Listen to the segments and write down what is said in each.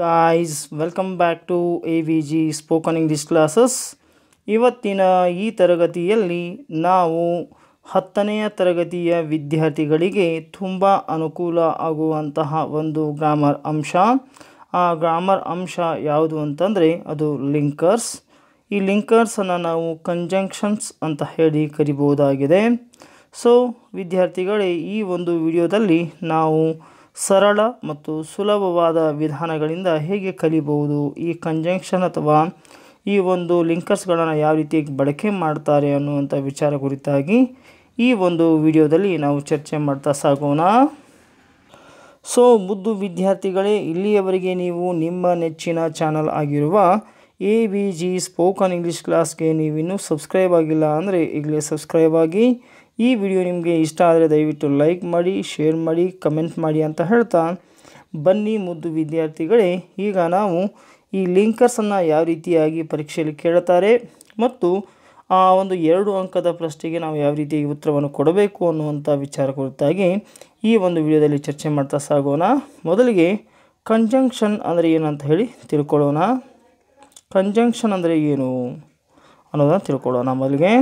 guys welcome back to A V G spoken English classes ಇವತ್ತಿನ ಈ ತರಗತಿಯಲ್ಲಿ ನಾವು ಹತ್ತನೆಯ ತರಗತಿಯ ವಿದ್ಯಾರ್ಥಿಗಳಿಗೆ ತುಂಬ ಅನುಕೂಲ ಆಗುವಂತಹ ಒಂದು ಗ್ರಾಮರ್ ಅಂಶ ಆ ಗ್ರಾಮರ್ ಅಂಶ ಯಾವುದು ಅಂತಂದರೆ ಅದು ಲಿಂಕರ್ಸ್ ಈ ಲಿಂಕರ್ಸನ್ನು ನಾವು ಕಂಜಂಕ್ಷನ್ಸ್ ಅಂತ ಹೇಳಿ ಕರಿಬಹುದಾಗಿದೆ ಸೊ ವಿದ್ಯಾರ್ಥಿಗಳೇ ಈ ಒಂದು ವಿಡಿಯೋದಲ್ಲಿ ನಾವು ಸರಳ ಮತ್ತು ಸುಲಭವಾದ ವಿಧಾನಗಳಿಂದ ಹೇಗೆ ಕಲಿಬಹುದು ಈ ಕಂಜಂಕ್ಷನ್ ಅಥವಾ ಈ ಒಂದು ಲಿಂಕರ್ಸ್ಗಳನ್ನು ಯಾವ ರೀತಿ ಬಳಕೆ ಮಾಡ್ತಾರೆ ಅನ್ನುವಂಥ ವಿಚಾರ ಕುರಿತಾಗಿ ಈ ಒಂದು ವಿಡಿಯೋದಲ್ಲಿ ನಾವು ಚರ್ಚೆ ಮಾಡ್ತಾ ಸಾಗೋಣ ಸೊ ಮುದ್ದು ವಿದ್ಯಾರ್ಥಿಗಳೇ ಇಲ್ಲಿಯವರೆಗೆ ನೀವು ನಿಮ್ಮ ನೆಚ್ಚಿನ ಚಾನಲ್ ಆಗಿರುವ A B G spoken English ಕ್ಲಾಸ್ಗೆ ನೀವಿನ್ನೂ ಸಬ್ಸ್ಕ್ರೈಬ್ ಆಗಿಲ್ಲ ಅಂದರೆ ಈಗಲೇ ಸಬ್ಸ್ಕ್ರೈಬ್ ಆಗಿ ಈ ವಿಡಿಯೋ ನಿಮಗೆ ಇಷ್ಟ ಆದರೆ ದಯವಿಟ್ಟು ಲೈಕ್ ಮಾಡಿ ಶೇರ್ ಮಾಡಿ ಕಮೆಂಟ್ ಮಾಡಿ ಅಂತ ಹೇಳ್ತಾ ಬನ್ನಿ ಮುದ್ದು ವಿದ್ಯಾರ್ಥಿಗಳೇ ಈಗ ನಾವು ಈ ಲಿಂಕರ್ಸನ್ನು ಯಾವ ರೀತಿಯಾಗಿ ಪರೀಕ್ಷೆಯಲ್ಲಿ ಕೇಳ್ತಾರೆ ಮತ್ತು ಆ ಒಂದು ಎರಡು ಅಂಕದ ಪ್ರಶ್ನೆಗೆ ನಾವು ಯಾವ ರೀತಿ ಉತ್ತರವನ್ನು ಕೊಡಬೇಕು ಅನ್ನುವಂಥ ವಿಚಾರ ಕುರಿತಾಗಿ ಈ ಒಂದು ವಿಡಿಯೋದಲ್ಲಿ ಚರ್ಚೆ ಮಾಡ್ತಾ ಸಾಗೋಣ ಮೊದಲಿಗೆ ಕಂಜಂಕ್ಷನ್ ಅಂದರೆ ಏನಂತ ಹೇಳಿ ತಿಳ್ಕೊಳ್ಳೋಣ ಕಂಜಂಕ್ಷನ್ ಅಂದರೆ ಏನು ಅನ್ನೋದನ್ನು ತಿಳ್ಕೊಳ್ಳೋಣ ಮೊದಲಿಗೆ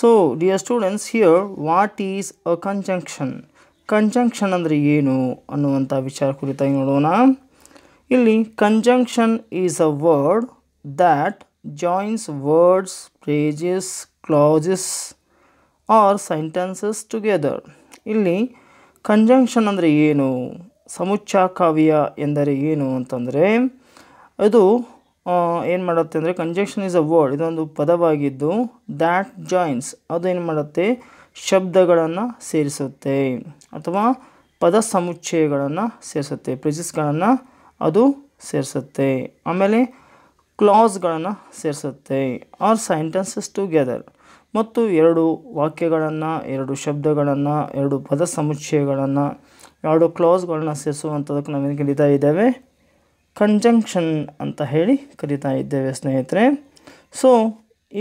so dear students here what is a conjunction conjunction ಅಂದರೆ ಏನು ಅನ್ನುವಂಥ ವಿಚಾರ ಕುರಿತಾಗಿ ನೋಡೋಣ ಇಲ್ಲಿ conjunction is a word that joins words phrases clauses or sentences together ಇಲ್ಲಿ ಕಂಜಂಕ್ಷನ್ ಅಂದರೆ ಏನು ಸಮುಚ್ಚ ಕಾವ್ಯ ಎಂದರೆ ಏನು ಅಂತಂದರೆ ಅದು ಏನು ಮಾಡುತ್ತೆ ಅಂದರೆ ಕಂಜೆಕ್ಷನ್ ಇಸ್ ಅ ವರ್ಡ್ ಇದೊಂದು ಪದವಾಗಿದ್ದು ದ್ಯಾಟ್ ಜಾಯಿನ್ಸ್ ಅದು ಏನು ಮಾಡುತ್ತೆ ಶಬ್ದಗಳನ್ನು ಸೇರಿಸುತ್ತೆ ಅಥವಾ ಪದ ಸಮುಚ್ಚಯಗಳನ್ನು ಸೇರಿಸುತ್ತೆ ಪ್ರಿಜಿಸ್ಗಳನ್ನು ಅದು ಸೇರಿಸುತ್ತೆ ಆಮೇಲೆ ಕ್ಲಾಸ್ಗಳನ್ನು ಸೇರಿಸುತ್ತೆ ಆರ್ ಸೆಂಟೆನ್ಸಸ್ ಟುಗೆದರ್ ಮತ್ತು ಎರಡು ವಾಕ್ಯಗಳನ್ನು ಎರಡು ಶಬ್ದಗಳನ್ನು ಎರಡು ಪದ ಸಮುಚ್ಚಯಗಳನ್ನು ಎರಡು ಕ್ಲಾಸ್ಗಳನ್ನು ಸೇರಿಸುವಂಥದಕ್ಕೆ ನಾವೇನು ಕಲಿತಾ ಇದ್ದೇವೆ ಕಂಜಂಕ್ಷನ್ ಅಂತ ಹೇಳಿ ಕರಿತಾ ಇದ್ದೇವೆ ಸ್ನೇಹಿತರೆ ಸೊ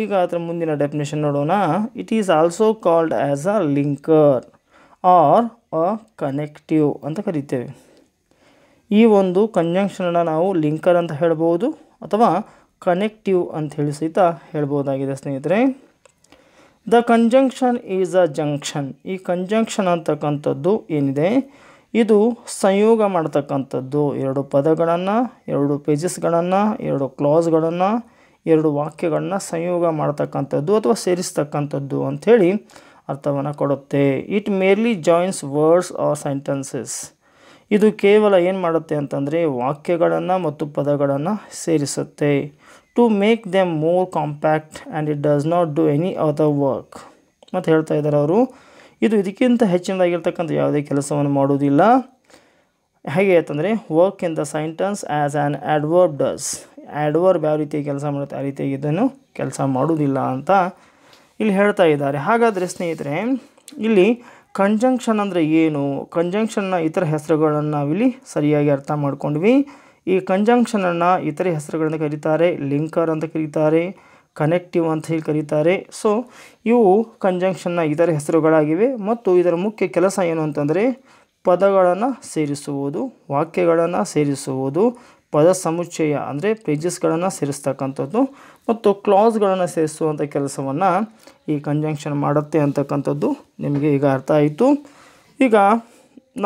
ಈಗ ಅದರ ಮುಂದಿನ ಡೆಫಿನೇಷನ್ ನೋಡೋಣ it is also called as a linker or a connective ಅಂತ ಕರಿತೇವೆ ಈ ಒಂದು ಕಂಜಂಕ್ಷನನ್ನು ನಾವು ಲಿಂಕರ್ ಅಂತ ಹೇಳ್ಬೋದು ಅಥವಾ ಕನೆಕ್ಟಿವ್ ಅಂತ ಹೇಳಿ ಸಹಿತ ಹೇಳ್ಬೋದಾಗಿದೆ ಸ್ನೇಹಿತರೆ the conjunction is a junction ಈ ಕಂಜಂಕ್ಷನ್ ಅಂತಕ್ಕಂಥದ್ದು ಏನಿದೆ ಇದು ಸಂಯೋಗ ಮಾಡ್ತಕ್ಕಂಥದ್ದು ಎರಡು ಪದಗಳನ್ನು ಎರಡು ಪೇಜಸ್ಗಳನ್ನು ಎರಡು ಕ್ಲಾಸ್ಗಳನ್ನು ಎರಡು ವಾಕ್ಯಗಳನ್ನ ಸಂಯೋಗ ಮಾಡ್ತಕ್ಕಂಥದ್ದು ಅಥವಾ ಸೇರಿಸ್ತಕ್ಕಂಥದ್ದು ಅಂಥೇಳಿ ಅರ್ಥವನ್ನು ಕೊಡುತ್ತೆ it merely joins words or sentences ಇದು ಕೇವಲ ಏನು ಮಾಡುತ್ತೆ ಅಂತಂದರೆ ವಾಕ್ಯಗಳನ್ನು ಮತ್ತು ಪದಗಳನ್ನು ಸೇರಿಸುತ್ತೆ to make them more compact and it does not do any other work ಮತ್ತು ಹೇಳ್ತಾ ಇದ್ದಾರೆ ಅವರು ಇದು ಇದಕ್ಕಿಂತ ಹೆಚ್ಚಿನದಾಗಿರ್ತಕ್ಕಂಥ ಯಾವುದೇ ಕೆಲಸವನ್ನು ಮಾಡುವುದಿಲ್ಲ ಹೇಗೆ ಅಂತಂದರೆ work in the sentence as an adverb does adverb ಯಾವ ರೀತಿ ಕೆಲಸ ಮಾಡುತ್ತೆ ಆ ರೀತಿಯಾಗಿ ಇದನ್ನು ಕೆಲಸ ಮಾಡುವುದಿಲ್ಲ ಅಂತ ಇಲ್ಲಿ ಹೇಳ್ತಾ ಇದ್ದಾರೆ ಹಾಗಾದರೆ ಸ್ನೇಹಿತರೆ ಇಲ್ಲಿ ಕಂಜಂಕ್ಷನ್ ಅಂದರೆ ಏನು ಕಂಜಂಕ್ಷನ್ನ ಇತರ ಹೆಸರುಗಳನ್ನು ನಾವಿಲ್ಲಿ ಸರಿಯಾಗಿ ಅರ್ಥ ಮಾಡ್ಕೊಂಡ್ವಿ ಈ ಕಂಜಂಕ್ಷನನ್ನು ಇತರೆ ಹೆಸರುಗಳನ್ನು ಕರೀತಾರೆ ಲಿಂಕರ್ ಅಂತ ಕರೀತಾರೆ ಕನೆಕ್ಟಿವ್ ಅಂತ ಹೇಳಿ ಕರೀತಾರೆ ಸೊ ಇವು ಕಂಜಂಕ್ಷನ್ನ ಇತರ ಹೆಸರುಗಳಾಗಿವೆ ಮತ್ತು ಇದರ ಮುಖ್ಯ ಕೆಲಸ ಏನು ಅಂತಂದರೆ ಪದಗಳನ್ನು ಸೇರಿಸುವುದು ವಾಕ್ಯಗಳನ್ನು ಸೇರಿಸುವುದು ಪದ ಸಮುಚ್ಚಯ ಅಂದರೆ ಪೇಜಸ್ಗಳನ್ನು ಸೇರಿಸ್ತಕ್ಕಂಥದ್ದು ಮತ್ತು ಕ್ಲಾಸ್ಗಳನ್ನು ಸೇರಿಸುವಂಥ ಕೆಲಸವನ್ನು ಈ ಕಂಜಂಕ್ಷನ್ ಮಾಡುತ್ತೆ ಅಂತಕ್ಕಂಥದ್ದು ನಿಮಗೆ ಈಗ ಅರ್ಥ ಆಯಿತು ಈಗ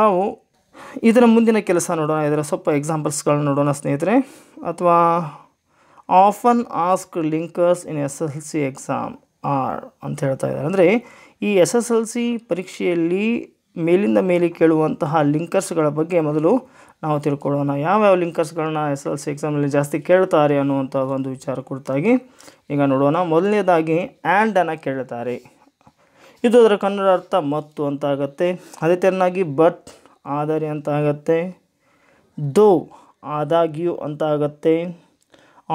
ನಾವು ಇದರ ಮುಂದಿನ ಕೆಲಸ ನೋಡೋಣ ಇದರ ಸ್ವಲ್ಪ ಎಕ್ಸಾಂಪಲ್ಸ್ಗಳನ್ನ ನೋಡೋಣ ಸ್ನೇಹಿತರೆ ಅಥವಾ often asked linkers in S S L C exam are ಅಂತ ಹೇಳ್ತಾ ಇದ್ದಾರೆ ಅಂದರೆ ಈ ಎಸ್ ಎಸ್ ಎಲ್ ಸಿ ಪರೀಕ್ಷೆಯಲ್ಲಿ ಮೇಲಿಂದ ಮೇಲೆ ಕೇಳುವಂತಹ ಲಿಂಕರ್ಸ್ಗಳ ಬಗ್ಗೆ ಮೊದಲು ನಾವು ತಿಳ್ಕೊಳ್ಳೋಣ ಯಾವ್ಯಾವ ಲಿಂಕರ್ಸ್ಗಳನ್ನ ಎಸ್ ಎಲ್ ಸಿ ಎಕ್ಸಾಮಲ್ಲಿ ಜಾಸ್ತಿ ಕೇಳ್ತಾರೆ ಅನ್ನುವಂಥ ಒಂದು ವಿಚಾರ ಕುರಿತಾಗಿ ಈಗ ನೋಡೋಣ ಮೊದಲನೇದಾಗಿ ಆ್ಯಂಡನ್ನು ಕೇಳ್ತಾರೆ ಇದು ಅದರ ಕನ್ನಡ ಅರ್ಥ ಮತ್ತು ಅಂತ ಆಗುತ್ತೆ ಅದೇ ತೆರನಾಗಿ ಬಟ್ ಆದರೆ ಅಂತ ಆಗುತ್ತೆ ದೋ ಆದಾಗ್ಯೂ ಅಂತ ಆಗುತ್ತೆ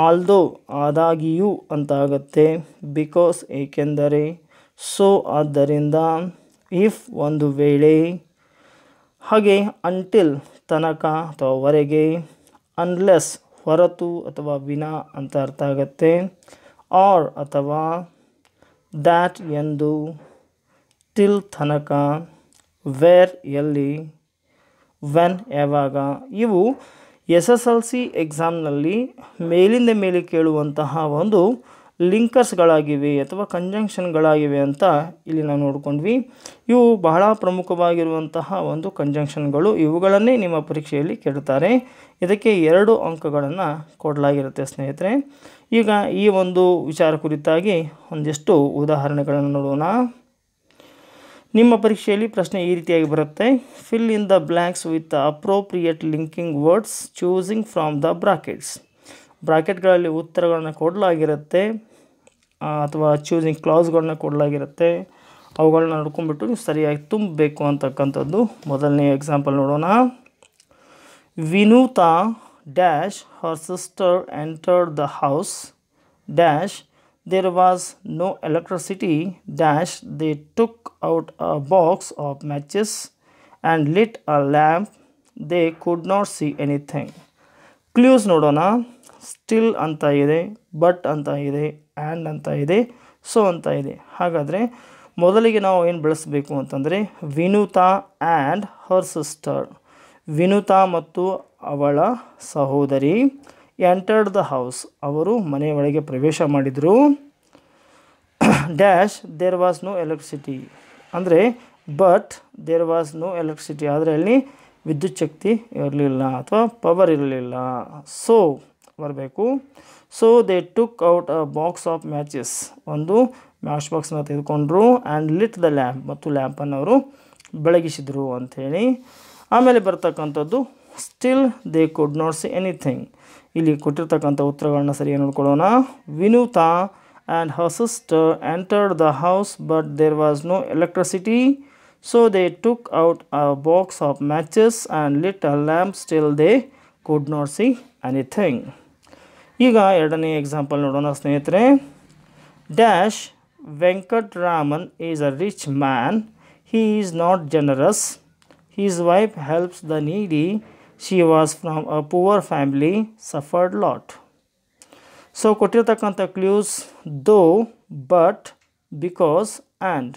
ಆಲ್ದೋ ಆದಾಗಿಯೂ ಅಂತಾಗತ್ತೆ ಬಿಕಾಸ್ ಏಕೆಂದರೆ ಸೊ ಆದ್ದರಿಂದ ಇಫ್ ಒಂದು ವೇಳೆ ಹಾಗೆ ಅಂಟಿಲ್ ತನಕ ಅಥವಾವರೆಗೆ ಅನ್ಲೆಸ್ ಹೊರತು ಅಥವಾ ವಿನಾ ಅಂತ ಅರ್ಥ ಆಗತ್ತೆ ಆರ್ ಅಥವಾ ದ್ಯಾಟ್ ಎಂದು ಟಿಲ್ ತನಕ ವೇರ್ ಎಲ್ಲಿ ವೆನ್ ಯಾವಾಗ ಇವು ಎಸ್ ಎಸ್ ಎಲ್ ಸಿ ಎಕ್ಸಾಮ್ನಲ್ಲಿ ಮೇಲಿಂದ ಮೇಲೆ ಕೇಳುವಂತಹ ಒಂದು ಲಿಂಕರ್ಸ್ಗಳಾಗಿವೆ ಅಥವಾ ಕಂಜಂಕ್ಷನ್ಗಳಾಗಿವೆ ಅಂತ ಇಲ್ಲಿ ನಾವು ನೋಡಿಕೊಂಡ್ವಿ ಇವು ಬಹಳ ಪ್ರಮುಖವಾಗಿರುವಂತಹ ಒಂದು ಕಂಜಂಕ್ಷನ್ಗಳು ಇವುಗಳನ್ನೇ ನಿಮ್ಮ ಪರೀಕ್ಷೆಯಲ್ಲಿ ಕೇಳುತ್ತಾರೆ ಇದಕ್ಕೆ ಎರಡು ಅಂಕಗಳನ್ನು ಕೊಡಲಾಗಿರುತ್ತೆ ಸ್ನೇಹಿತರೆ ಈಗ ಈ ಒಂದು ವಿಚಾರ ಕುರಿತಾಗಿ ಒಂದಿಷ್ಟು ಉದಾಹರಣೆಗಳನ್ನು ನೋಡೋಣ ನಿಮ್ಮ ಪರೀಕ್ಷೆಯಲ್ಲಿ ಪ್ರಶ್ನೆ ಈ ರೀತಿಯಾಗಿ ಬರುತ್ತೆ fill in the blanks with appropriate linking words choosing from the brackets ಬ್ರಾಕೆಟ್ಗಳಲ್ಲಿ ಉತ್ತರಗಳನ್ನು ಕೊಡಲಾಗಿರುತ್ತೆ ಅಥವಾ ಚೂಸಿಂಗ್ ಕ್ಲಾಸ್ಗಳನ್ನ ಕೊಡಲಾಗಿರುತ್ತೆ ಅವುಗಳನ್ನ ನೋಡ್ಕೊಂಡ್ಬಿಟ್ಟು ನೀವು ಸರಿಯಾಗಿ ತುಂಬಬೇಕು ಅಂತಕ್ಕಂಥದ್ದು ಮೊದಲನೇ ಎಕ್ಸಾಂಪಲ್ ನೋಡೋಣ Vinutha dash her sister entered the house dash there was no electricity dash they took out a box of matches and lit a lamp they could not see anything clues nodona still anta ide but anta ide and anta ide so anta ide hagadre modalige now en belasbeku antandre vinuta and her sister vinuta mattu avala sahodari entered the house ಅವರು ಮನೆಯೊಳಗೆ ಪ್ರವೇಶ ಮಾಡಿದರು dash there was no electricity ಅಂದರೆ but there was no electricity ಆದರೆ ಅಲ್ಲಿ ವಿದ್ಯುತ್ ಶಕ್ತಿ ಇರಲಿಲ್ಲ ಅಥವಾ ಪವರ್ ಇರಲಿಲ್ಲ ಸೊ ಬರಬೇಕು so they took out a box of matches ಒಂದು ಮ್ಯಾಚ್ ಬಾಕ್ಸ್ನ ತೆಗೆದುಕೊಂಡ್ರು ಆ್ಯಂಡ್ ಲಿಟ್ ದ ಲ್ಯಾಂಪ್ ಮತ್ತು ಲ್ಯಾಂಪನ್ನು ಅವರು ಬೆಳಗಿಸಿದರು ಅಂಥೇಳಿ ಆಮೇಲೆ ಬರ್ತಕ್ಕಂಥದ್ದು still they could not see anything ಇಲ್ಲಿ ಕೊಟ್ಟಿರ್ತಕ್ಕಂಥ ಉತ್ತರಗಳನ್ನ ಸರಿಯಾಗಿ ನೋಡ್ಕೊಳ್ಳೋಣ Vinutha and her sister entered the house but there was no electricity so they took out a box of matches and lit a lamp still they could not see anything ಈಗ ಎರಡನೇ example ನೋಡೋಣ ಸ್ನೇಹಿತರೆ dash Venkatraman is a rich man he is not generous his wife helps the needy she was from a poor family suffered lot so ಕೊಟ್ಟಿರ್ತಕ್ಕಂಥ clues though but because and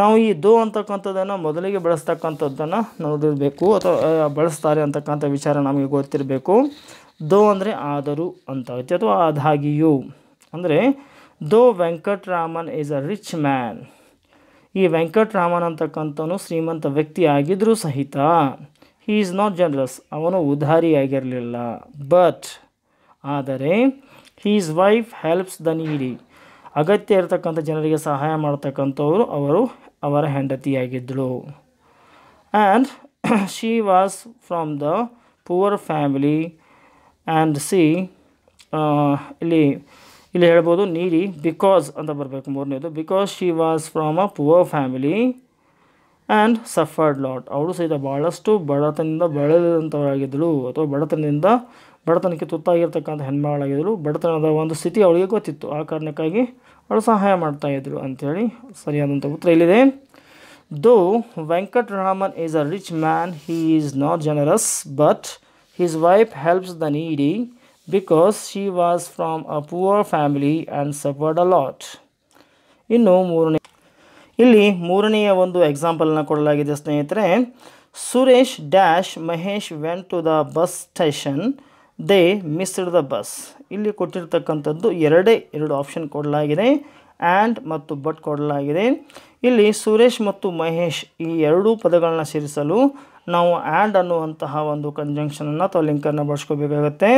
ನಾವು ಈ ದೋ ಅಂತಕ್ಕಂಥದ್ದನ್ನು ಮೊದಲಿಗೆ ಬಳಸ್ತಕ್ಕಂಥದ್ದನ್ನು ನೋಡಿರಬೇಕು ಅಥವಾ ಬಳಸ್ತಾರೆ ಅಂತಕ್ಕಂಥ ವಿಚಾರ ನಮಗೆ ಗೊತ್ತಿರಬೇಕು ದೋ ಅಂದರೆ ಆದರೂ ಅಂತ ಐತೆ ಅಥವಾ ಆದಾಗಿಯೂ ಅಂದರೆ though Venkataraman is a rich man ಈ ವೆಂಕಟರಾಮನ್ ಅಂತಕ್ಕಂಥವನು ಶ್ರೀಮಂತ ವ್ಯಕ್ತಿ ಆಗಿದ್ದರೂ ಸಹಿತ ಹೀ ಈಸ್ ನಾಟ್ ಜನ್ರಸ್ ಅವನು ಉದಾರಿಯಾಗಿರಲಿಲ್ಲ ಬಟ್ ಆದರೆ his wife helps the needy ಅಗತ್ಯ ಇರತಕ್ಕಂಥ ಜನರಿಗೆ ಸಹಾಯ ಮಾಡತಕ್ಕಂಥವರು ಅವರು ಅವರ ಹೆಂಡತಿಯಾಗಿದ್ದಳು and she was from the poor family and see ಇಲ್ಲಿ ಇಲ್ಲಿ ಹೇಳ್ಬೋದು ನೀಡಿ ಬಿಕಾಸ್ ಅಂತ ಬರಬೇಕು ಮೂರನೇದು because she was from a poor family and suffered lot ಅವರು ಸಹಿತ ಭಾಳಷ್ಟು ಬಡತನದಿಂದ ಬಳಲಿದಂಥವರಾಗಿದ್ದರು ಅಥವಾ ಬಡತನದಿಂದ ಬಡತನಕ್ಕೆ ತುತ್ತಾಗಿರ್ತಕ್ಕಂಥ ಹೆಣ್ಮಗಳಾಗಿದ್ದಳು ಬಡತನದ ಒಂದು ಸ್ಥಿತಿ ಅವಳಿಗೆ ಗೊತ್ತಿತ್ತು ಆ ಕಾರಣಕ್ಕಾಗಿ ಅವಳು ಸಹಾಯ ಮಾಡ್ತಾಯಿದ್ರು ಅಂಥೇಳಿ ಸರಿಯಾದಂಥ ಉತ್ತರ ಇಲ್ಲಿದೆ though Venkataraman is a rich man he is not generous but his wife helps the needy because she was from a poor family and suffered a lot ಇನ್ನು ಮೂರನೇ ಇಲ್ಲಿ ಮೂರನೆಯ ಒಂದು ಎಕ್ಸಾಂಪಲ್ನ ಕೊಡಲಾಗಿದೆ ಸ್ನೇಹಿತರೆ Suresh dash Mahesh went to the bus station they missed the bus ಇಲ್ಲಿ ಕೊಟ್ಟಿರ್ತಕ್ಕಂಥದ್ದು ಎರಡೇ ಎರಡು ಆಪ್ಷನ್ ಕೊಡಲಾಗಿದೆ ಆ್ಯಂಡ್ ಮತ್ತು ಬಟ್ ಕೊಡಲಾಗಿದೆ ಇಲ್ಲಿ ಸುರೇಶ್ ಮತ್ತು ಮಹೇಶ್ ಈ ಎರಡೂ ಪದಗಳನ್ನ ಸೇರಿಸಲು ನಾವು ಆ್ಯಂಡ್ ಅನ್ನುವಂತಹ ಒಂದು ಕಂಜಂಕ್ಷನನ್ನು ಅಥವಾ ಲಿಂಕನ್ನು ಬಳಸ್ಕೋಬೇಕಾಗತ್ತೆ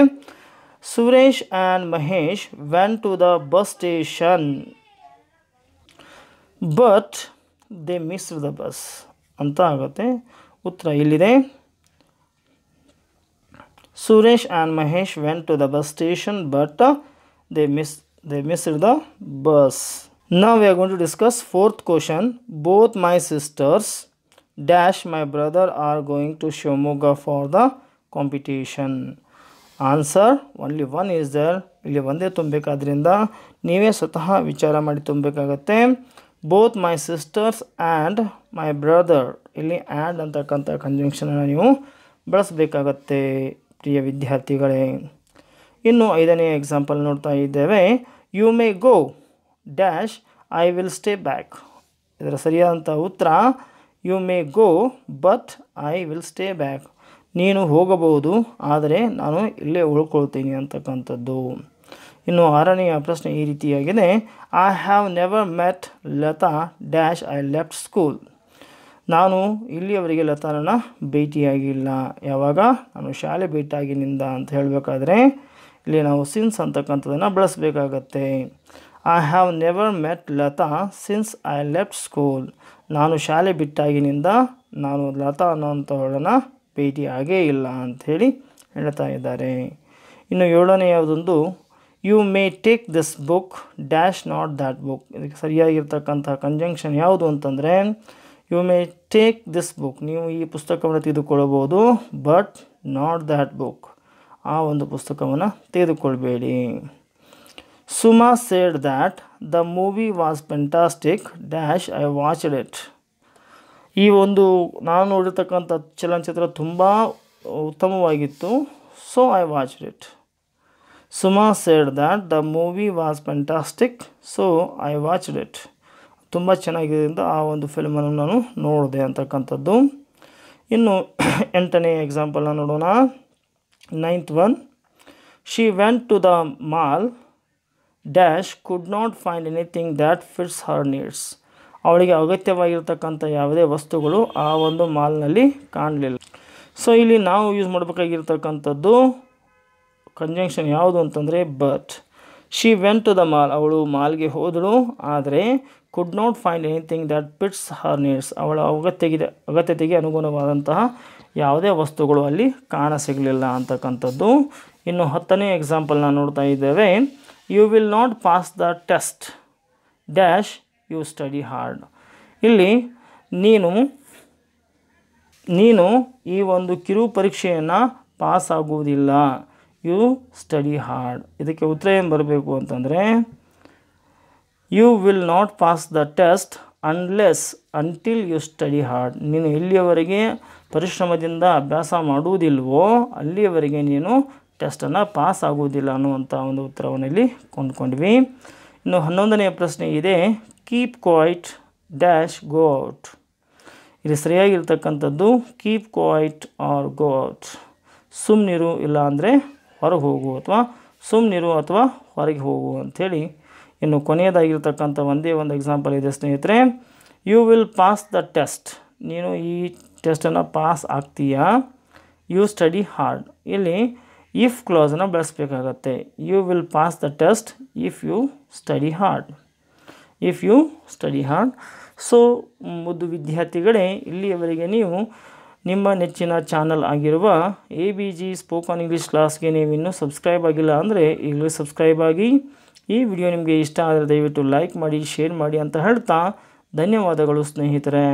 Suresh and Mahesh went to the bus station but they miss the bus ಅಂತ ಆಗುತ್ತೆ ಉತ್ತರ ಇಲ್ಲಿದೆ Suresh and Mahesh went to the bus station but they miss they miss the bus ನಾವು ಯಾವ are to discuss fourth question both my sisters dash my brother are going to Shivamogga for the competition answer only one is there ಇಲ್ಲಿ ಒಂದೇ ತುಂಬಬೇಕಾದ್ರಿಂದ ನೀವೇ ಸ್ವತಃ ವಿಚಾರ ಮಾಡಿ ತುಂಬಬೇಕಾಗತ್ತೆ both my sisters and my brother ಇಲ್ಲಿ ಆ್ಯಂಡ್ ಅಂತಕ್ಕಂಥ ಕಂಜಂಕ್ಷನನ್ನು ನೀವು ಬಳಸಬೇಕಾಗತ್ತೆ ಪ್ರಿಯ ವಿದ್ಯಾರ್ಥಿಗಳೇ ಇನ್ನು ಐದನೇ ಎಕ್ಸಾಂಪಲ್ ನೋಡ್ತಾ ಇದ್ದೇವೆ you may go dash I will stay back ಇದರ ಸರಿಯಾದಂಥ ಉತ್ತರ you may go but I will stay back ನೀನು ಹೋಗಬಹುದು ಆದರೆ ನಾನು ಇಲ್ಲೇ ಉಳ್ಕೊಳ್ತೀನಿ ಅಂತಕ್ಕಂಥದ್ದು ಇನ್ನು ಆರನೆಯ ಪ್ರಶ್ನೆ ಈ ರೀತಿಯಾಗಿದೆ I have never met Latha dash I left school ನಾನು ಇಲ್ಲಿಯವರೆಗೆ ಲತಾನನ್ನು ಭೇಟಿಯಾಗಿಲ್ಲ ಯಾವಾಗ ನಾನು ಶಾಲೆ ಭೇಟಿಯಾಗಿನಿಂದ ಅಂತ ಹೇಳಬೇಕಾದ್ರೆ ಇಲ್ಲಿ ನಾವು ಸಿನ್ಸ್ ಅಂತಕ್ಕಂಥದ್ದನ್ನು ಬಳಸಬೇಕಾಗತ್ತೆ I have never met Latha since I left school ನಾನು ಶಾಲೆ ಬಿಟ್ಟಾಗಿನಿಂದ ನಾನು ಲತಾ ಅನ್ನೋಂಥವಳನ್ನು ಭೇಟಿ ಆಗೇ ಇಲ್ಲ ಅಂಥೇಳಿ ಹೇಳ್ತಾ ಇದ್ದಾರೆ ಇನ್ನು ಯಾವುದೊಂದು you may take this book dash not that book ಇದಕ್ಕೆ ಸರಿಯಾಗಿರ್ತಕ್ಕಂಥ ಕಂಜಂಕ್ಷನ್ ಯಾವುದು ಅಂತಂದರೆ you may take this book ನೀವು ಈ ಪುಸ್ತಕವನ್ನು ತೆಗೆದುಕೊಳ್ಳಬಹುದು ಬಟ್ ನಾಟ್ ದ್ಯಾಟ್ ಬುಕ್ ಆ ಒಂದು ಪುಸ್ತಕವನ್ನು ತೆಗೆದುಕೊಳ್ಬೇಡಿ Suma said that the movie was fantastic dash I watched it ಈ ಒಂದು ನಾನು ನೋಡಿರ್ತಕ್ಕಂಥ ಚಲನಚಿತ್ರ ತುಂಬ ಉತ್ತಮವಾಗಿತ್ತು so I watched it Suma said that the movie was fantastic so I watched it ತುಂಬ ಚೆನ್ನಾಗಿರೋದ್ರಿಂದ ಆ ಒಂದು ಫಿಲ್ಮನ್ನು ನಾನು ನೋಡಿದೆ ಅಂತಕ್ಕಂಥದ್ದು ಇನ್ನು ಎಂಟನೇ ಎಕ್ಸಾಂಪಲ್ನ ನೋಡೋಣ ninth one she went to the mall dash could not find anything that fits her needs ಅವಳಿಗೆ ಅಗತ್ಯವಾಗಿರ್ತಕ್ಕಂಥ ಯಾವುದೇ ವಸ್ತುಗಳು ಆ ಒಂದು ಮಾಲ್ನಲ್ಲಿ ಕಾಣಲಿಲ್ಲ ಸೊ ಇಲ್ಲಿ ನಾವು ಯೂಸ್ ಮಾಡಬೇಕಾಗಿರ್ತಕ್ಕಂಥದ್ದು ಕಂಜಂಕ್ಷನ್ ಯಾವುದು ಅಂತಂದರೆ but she went to the mall ಅವಳು ಮಾಲ್ಗೆ ಹೋದಳು ಆದರೆ could not find anything that fits her needs ಅವಳ ಅಗತ್ಯತೆಗೆ ಅಗತ್ಯತೆಗೆ ಅನುಗುಣವಾದಂತಹ ಯಾವುದೇ ವಸ್ತುಗಳು ಅಲ್ಲಿ ಕಾಣ ಸಿಗಲಿಲ್ಲ ಅಂತಕ್ಕಂಥದ್ದು ಇನ್ನು ಹತ್ತನೇ ಎಕ್ಸಾಂಪಲ್ನ ನೋಡ್ತಾ ಇದ್ದೇವೆ you will not pass the test dash you study hard ಇಲ್ಲಿ ನೀನು ನೀನು ಈ ಒಂದು ಕಿರು ಪರೀಕ್ಷೆಯನ್ನು ಪಾಸ್ ಆಗುವುದಿಲ್ಲ ಯು ಸ್ಟಡಿ ಹಾರ್ಡ್ ಇದಕ್ಕೆ ಉತ್ತರ ಏನು ಬರಬೇಕು ಅಂತಂದರೆ you will not pass the test unless until you study hard ನೀನು ಎಲ್ಲಿಯವರೆಗೆ ಪರಿಶ್ರಮದಿಂದ ಅಭ್ಯಾಸ ಮಾಡುವುದಿಲ್ವೋ ಅಲ್ಲಿಯವರೆಗೆ ನೀನು ಟೆಸ್ಟನ್ನು ಪಾಸ್ ಆಗುವುದಿಲ್ಲ ಅನ್ನುವಂಥ ಒಂದು ಉತ್ತರವನ್ನು ಇಲ್ಲಿ ಕೊಂಡ್ಕೊಂಡ್ವಿ ಇನ್ನು ಹನ್ನೊಂದನೆಯ ಪ್ರಶ್ನೆ ಇದೆ keep quiet dash go out ಇಲ್ಲಿ ಸರಿಯಾಗಿರ್ತಕ್ಕಂಥದ್ದು keep quiet or go out ಸುಮ್ಮನಿರು ಇಲ್ಲ ಅಂದರೆ ಹೊರಗೆ ಹೋಗು ಅಥವಾ ಸುಮ್ಮನಿರು ಅಥವಾ ಹೊರಗೆ ಹೋಗು ಅಂಥೇಳಿ ಇನ್ನು ಕೊನೆಯದಾಗಿರ್ತಕ್ಕಂಥ ಒಂದೇ ಒಂದು ಎಕ್ಸಾಂಪಲ್ ಇದೆ ಸ್ನೇಹಿತರೆ you will pass the test ನೀನು ಈ ಟೆಸ್ಟನ್ನು ಪಾಸ್ ಆಗ್ತೀಯಾ ಯು ಸ್ಟಡಿ ಹಾರ್ಡ್ ಇಲ್ಲಿ ಇಫ್ ಕ್ಲೋಸನ್ನು ಬಳಸಬೇಕಾಗತ್ತೆ you will pass the test if you study hard if you study hard so ಮುದ್ದು ವಿದ್ಯಾರ್ಥಿಗಳೇ ಇಲ್ಲಿಯವರೆಗೆ ನೀವು ನಿಮ್ಮ ನೆಚ್ಚಿನ ಚಾನಲ್ ಆಗಿರುವ A B G spoken English ಕ್ಲಾಸ್ಗೆ ನೀವು ಇನ್ನೂ ಸಬ್ಸ್ಕ್ರೈಬ್ ಆಗಿಲ್ಲ ಅಂದರೆ ಈಗಲೂ ಸಬ್ಸ್ಕ್ರೈಬ್ ಆಗಿ ಈ ವಿಡಿಯೋ ನಿಮಗೆ ಇಷ್ಟ ಆದರೆ ದಯವಿಟ್ಟು ಲೈಕ್ ಮಾಡಿ ಶೇರ್ ಮಾಡಿ ಅಂತ ಹೇಳ್ತಾ ಧನ್ಯವಾದಗಳು ಸ್ನೇಹಿತರೆ